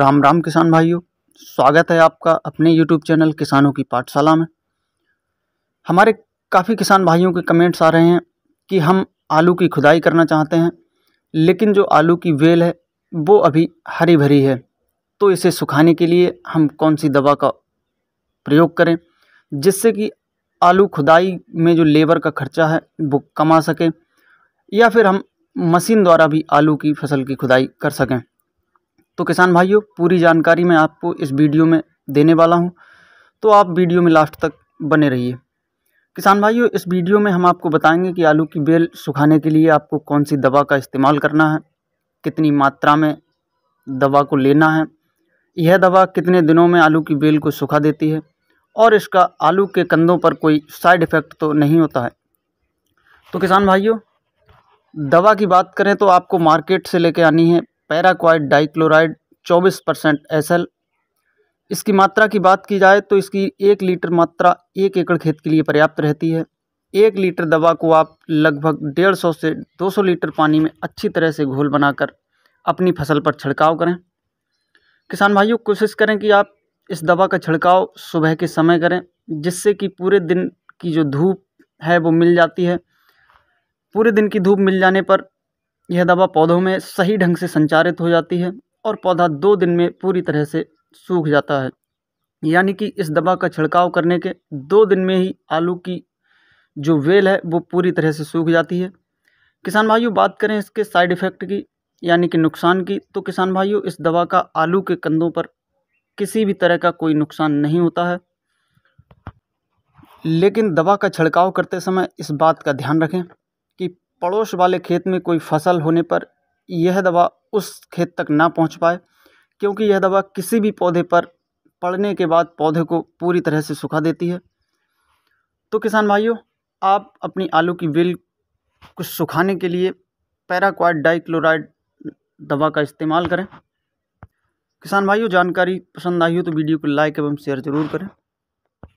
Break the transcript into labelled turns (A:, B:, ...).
A: राम राम किसान भाइयों स्वागत है आपका अपने YouTube चैनल किसानों की पाठशाला में हमारे काफ़ी किसान भाइयों के कमेंट्स आ रहे हैं कि हम आलू की खुदाई करना चाहते हैं लेकिन जो आलू की वेल है वो अभी हरी भरी है तो इसे सुखाने के लिए हम कौन सी दवा का प्रयोग करें जिससे कि आलू खुदाई में जो लेबर का खर्चा है वो कमा सकें या फिर हम मशीन द्वारा भी आलू की फसल की खुदाई कर सकें तो किसान भाइयों पूरी जानकारी मैं आपको इस वीडियो में देने वाला हूँ तो आप वीडियो में लास्ट तक बने रहिए किसान भाइयों इस वीडियो में हम आपको बताएंगे कि आलू की बेल सुखाने के लिए आपको कौन सी दवा का इस्तेमाल करना है कितनी मात्रा में दवा को लेना है यह दवा कितने दिनों में आलू की बेल को सुखा देती है और इसका आलू के कंधों पर कोई साइड इफ़ेक्ट तो नहीं होता है तो किसान भाइयों दवा की बात करें तो आपको मार्केट से लेके आनी है पैराक्वाइड डाइक्लोराइड चौबीस परसेंट एस इसकी मात्रा की बात की जाए तो इसकी एक लीटर मात्रा एक एकड़ खेत के लिए पर्याप्त रहती है एक लीटर दवा को आप लगभग डेढ़ सौ से दो सौ लीटर पानी में अच्छी तरह से घोल बनाकर अपनी फसल पर छिड़काव करें किसान भाइयों कोशिश करें कि आप इस दवा का छिड़काव सुबह के समय करें जिससे कि पूरे दिन की जो धूप है वो मिल जाती है पूरे दिन की धूप मिल जाने पर यह दवा पौधों में सही ढंग से संचारित हो जाती है और पौधा दो दिन में पूरी तरह से सूख जाता है यानी कि इस दवा का छिड़काव करने के दो दिन में ही आलू की जो वेल है वो पूरी तरह से सूख जाती है किसान भाइयों बात करें इसके साइड इफ़ेक्ट की यानी कि नुकसान की तो किसान भाइयों इस दवा का आलू के कंधों पर किसी भी तरह का कोई नुकसान नहीं होता है लेकिन दवा का छिड़काव करते समय इस बात का ध्यान रखें कि पड़ोस वाले खेत में कोई फसल होने पर यह दवा उस खेत तक ना पहुँच पाए क्योंकि यह दवा किसी भी पौधे पर पड़ने के बाद पौधे को पूरी तरह से सुखा देती है तो किसान भाइयों आप अपनी आलू की बेल को सुखाने के लिए पैराक्वाइड डाइक्लोराइड दवा का इस्तेमाल करें किसान भाइयों जानकारी पसंद आई हो तो वीडियो को लाइक एवं शेयर ज़रूर करें